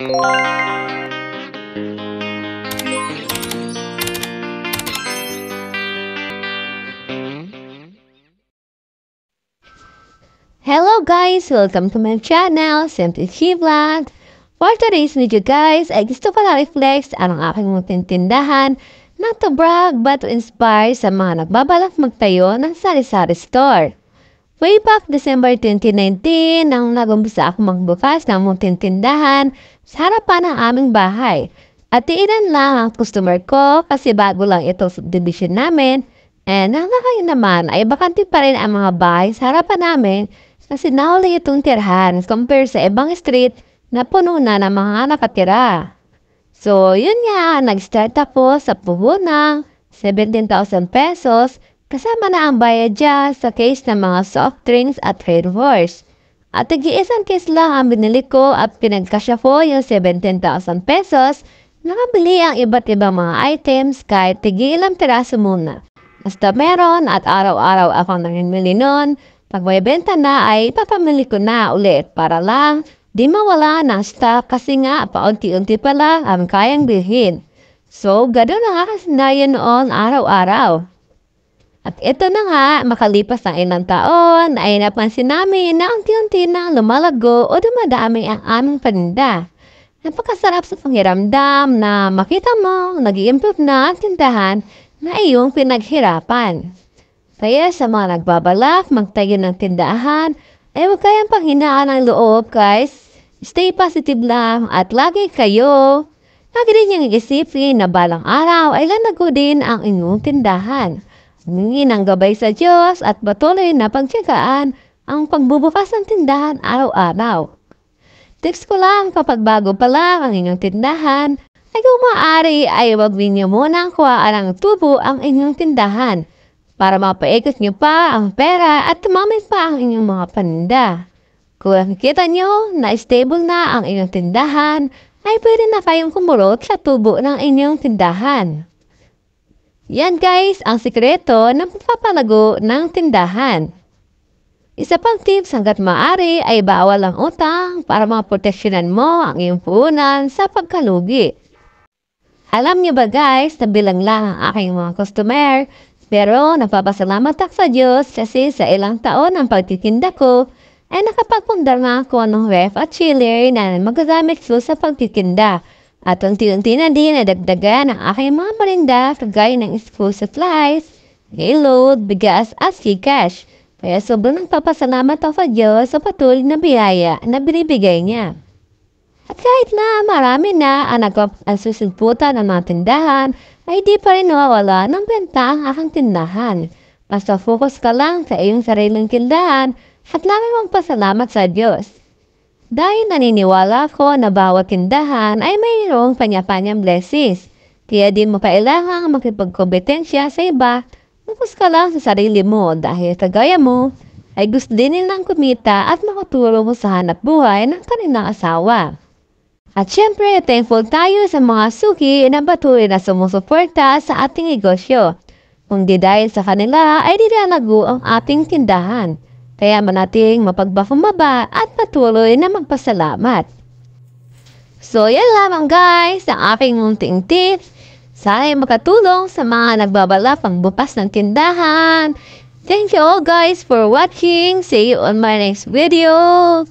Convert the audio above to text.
Hello guys! Welcome to my channel, Simply She Vlog. For today's video guys, ay gusto ko reflex anong aking munting tindahan not to brag but to inspire sa mga nagbabalak magtayo ng sari-sari store. Way back December 2019, nang nagumpisa ako magbukas ng munting tindahan sa harapan ng aming bahay. At tiinan lang ang customer ko kasi bago lang ito subdivision namin. And ang nakakain naman ay bakante pa rin ang mga bahay sa harapan namin kasi nahuli itong tirhan compare sa ibang street na puno na ng mga nakatira. So, yun nga, nag-start ako sa puhunan 17,000 pesos Kasama na ang bayad dyan sa case ng mga soft drinks at flavors. At tigi-isang case lang ang binili ko at pinagkasya ko yung 17,000 pesos Nakabili ang iba't ibang mga items kahit tigilang piraso muna. Basta meron at araw-araw akong nanginmili nun, pag may na ay papamili ko na ulit para lang di mawala ng stock kasi nga paunti-unti pala lang ang kayang bilhin. So, gano'n ang nakasinayan noon araw-araw. At ito na nga, makalipas ng ilang taon ay napansin namin na unti-unti na lumalago o dumadami ang aming paninda. Napakasarap sa pangiramdam na makita mo nag improve na ang tindahan na iyong pinaghirapan. Kaya sa mga nagbabalak magtayo ng tindahan, ay huwag kayang panghinaan ng loob guys. Stay positive lang at lagi kayo. Lagi din niyang isipin na balang araw ay lalago din ang inyong tindahan. Humingi ng gabay sa Diyos at patuloy na pagtsagaan ang pagbubukas ng tindahan araw-araw. Tips ko lang kapag bago pa lang ang inyong tindahan, ay kung maaari ay wag niyo muna ang kuhaan ng tubo ang inyong tindahan para mapaikot niyo pa ang pera at tumamit pa ang inyong mga paninda. Kung nakikita niyo na stable na ang inyong tindahan, ay pwede na kayong kumulot sa tubo ng inyong tindahan. Yan guys ang sikreto ng pagpapalago ng tindahan. Isa pang tips hanggat maaari ay bawal ang utang para maproteksyonan mo ang iyong puunan sa pagkalugi. Alam niyo ba guys na lang ang aking mga customer pero napapasalamat ako sa Diyos kasi sa ilang taon ng pagtitinda ko ay nakapagpundar na ako ng ref at chiller na magagamit ko sa pagtitinda. At unti-unti na din nadagdagan ang aking mga parinda gaya ng school supplies, payload, bigas at cash. Kaya sobrang nagpapasalamat ako sa Diyos sa patuloy na biyaya na binibigay niya. At kahit na marami na ang nagpapasusulputan ng mga tindahan, ay di pa rin nawawala ng benta ang aking tindahan. Basta focus ka lang sa iyong sariling tindahan at lamang magpasalamat sa Diyos. Dahil naniniwala ko na bawat tindahan ay mayroong kanya blessings. Kaya din mo kailangang makipagkompetensya sa iba. Focus ka lang sa sarili mo dahil kagaya mo ay gusto din nilang kumita at makatulong mo sa hanap buhay ng kanilang asawa. At syempre, thankful tayo sa mga suki na patuloy na sumusuporta sa ating negosyo. Kung di dahil sa kanila ay didanago ang ating tindahan. Kaya manating mapagbafumaba at patuloy na magpasalamat. So yan lamang guys ang aking munting tips. Sana makatulong sa mga nagbabala pang bukas ng tindahan. Thank you all guys for watching. See you on my next video.